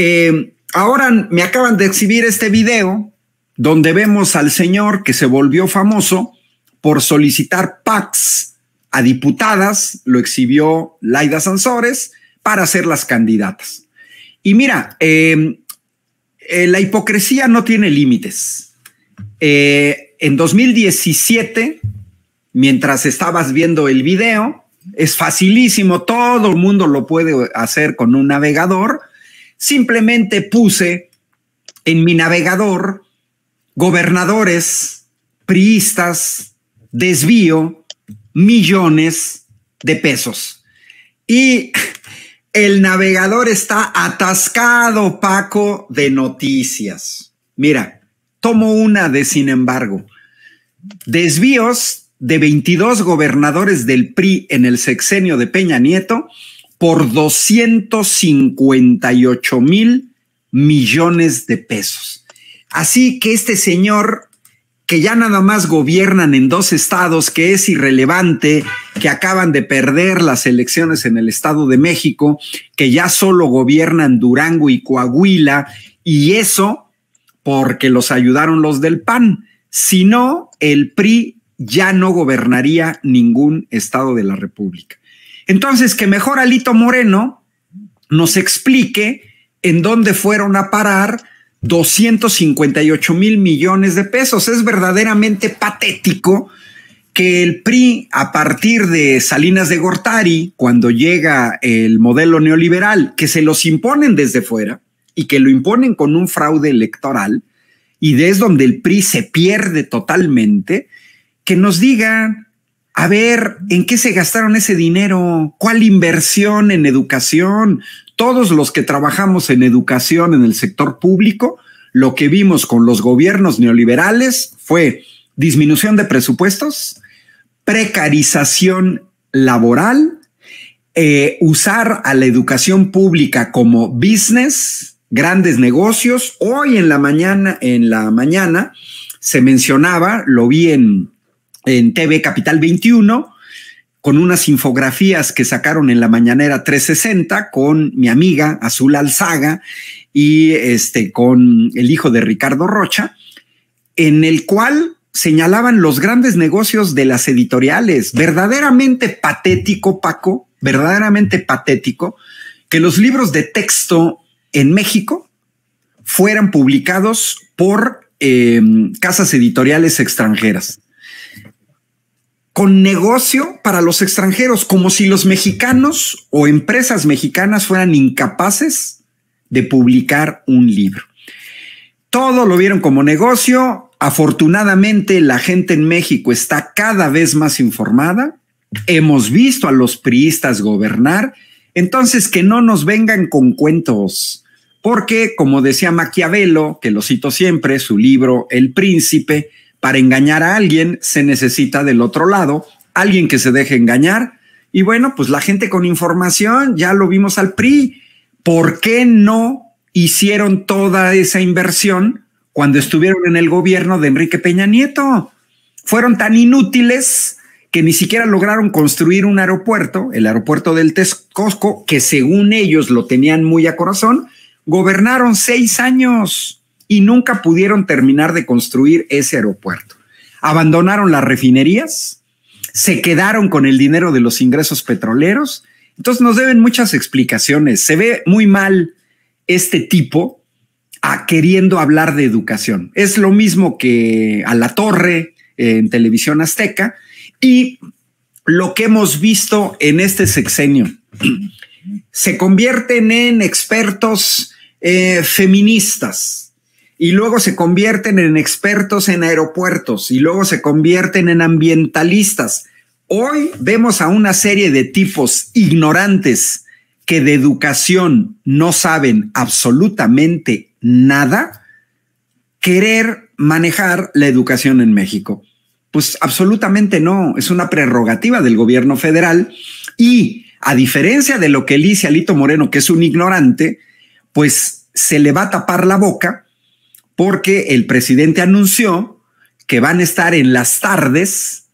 Eh, ahora me acaban de exhibir este video donde vemos al señor que se volvió famoso por solicitar packs a diputadas, lo exhibió Laida Sansores, para ser las candidatas. Y mira, em, eh, la hipocresía no tiene límites. Eh, en 2017, mientras estabas viendo el video, es facilísimo, todo el mundo lo puede hacer con un navegador, Simplemente puse en mi navegador gobernadores, priistas, desvío, millones de pesos. Y el navegador está atascado, Paco, de noticias. Mira, tomo una de, sin embargo, desvíos de 22 gobernadores del PRI en el sexenio de Peña Nieto por 258 mil millones de pesos. Así que este señor, que ya nada más gobiernan en dos estados, que es irrelevante, que acaban de perder las elecciones en el Estado de México, que ya solo gobiernan Durango y Coahuila, y eso porque los ayudaron los del PAN. Si no, el PRI ya no gobernaría ningún estado de la República. Entonces, que mejor Alito Moreno nos explique en dónde fueron a parar 258 mil millones de pesos. Es verdaderamente patético que el PRI, a partir de Salinas de Gortari, cuando llega el modelo neoliberal, que se los imponen desde fuera y que lo imponen con un fraude electoral, y es donde el PRI se pierde totalmente, que nos digan a ver, ¿en qué se gastaron ese dinero? ¿Cuál inversión en educación? Todos los que trabajamos en educación en el sector público, lo que vimos con los gobiernos neoliberales fue disminución de presupuestos, precarización laboral, eh, usar a la educación pública como business, grandes negocios. Hoy en la mañana, en la mañana se mencionaba, lo vi en, en TV Capital 21 con unas infografías que sacaron en la mañanera 360 con mi amiga Azul Alzaga y este con el hijo de Ricardo Rocha, en el cual señalaban los grandes negocios de las editoriales. Verdaderamente patético, Paco, verdaderamente patético que los libros de texto en México fueran publicados por eh, casas editoriales extranjeras con negocio para los extranjeros, como si los mexicanos o empresas mexicanas fueran incapaces de publicar un libro. Todo lo vieron como negocio. Afortunadamente la gente en México está cada vez más informada. Hemos visto a los priistas gobernar. Entonces que no nos vengan con cuentos. Porque, como decía Maquiavelo, que lo cito siempre, su libro El Príncipe, para engañar a alguien se necesita del otro lado alguien que se deje engañar. Y bueno, pues la gente con información, ya lo vimos al PRI. ¿Por qué no hicieron toda esa inversión cuando estuvieron en el gobierno de Enrique Peña Nieto? Fueron tan inútiles que ni siquiera lograron construir un aeropuerto, el aeropuerto del Texcoco, que según ellos lo tenían muy a corazón, gobernaron seis años y nunca pudieron terminar de construir ese aeropuerto. Abandonaron las refinerías, se quedaron con el dinero de los ingresos petroleros. Entonces nos deben muchas explicaciones. Se ve muy mal este tipo a ah, queriendo hablar de educación. Es lo mismo que a la torre eh, en televisión azteca y lo que hemos visto en este sexenio. Se convierten en expertos eh, feministas, y luego se convierten en expertos en aeropuertos y luego se convierten en ambientalistas. Hoy vemos a una serie de tipos ignorantes que de educación no saben absolutamente nada querer manejar la educación en México. Pues absolutamente no, es una prerrogativa del gobierno federal y a diferencia de lo que dice Alito Moreno, que es un ignorante, pues se le va a tapar la boca porque el presidente anunció que van a estar en las tardes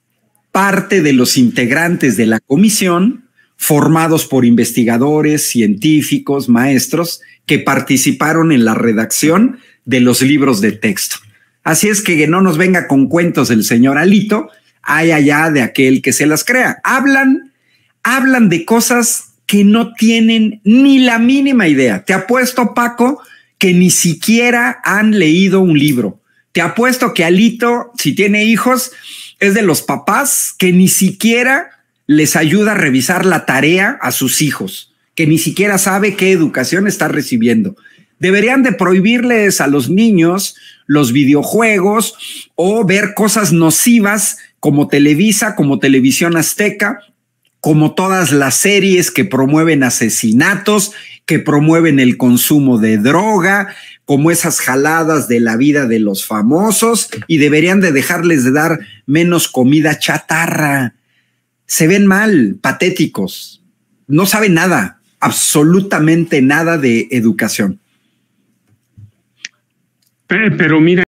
parte de los integrantes de la comisión formados por investigadores, científicos, maestros que participaron en la redacción de los libros de texto. Así es que, no nos venga con cuentos el señor Alito, hay allá de aquel que se las crea. Hablan, hablan de cosas que no tienen ni la mínima idea. Te apuesto, Paco, que ni siquiera han leído un libro. Te apuesto que Alito, si tiene hijos, es de los papás que ni siquiera les ayuda a revisar la tarea a sus hijos, que ni siquiera sabe qué educación está recibiendo. Deberían de prohibirles a los niños los videojuegos o ver cosas nocivas como Televisa, como Televisión Azteca, como todas las series que promueven asesinatos que promueven el consumo de droga, como esas jaladas de la vida de los famosos, y deberían de dejarles de dar menos comida chatarra. Se ven mal, patéticos. No saben nada, absolutamente nada de educación. Pero mira,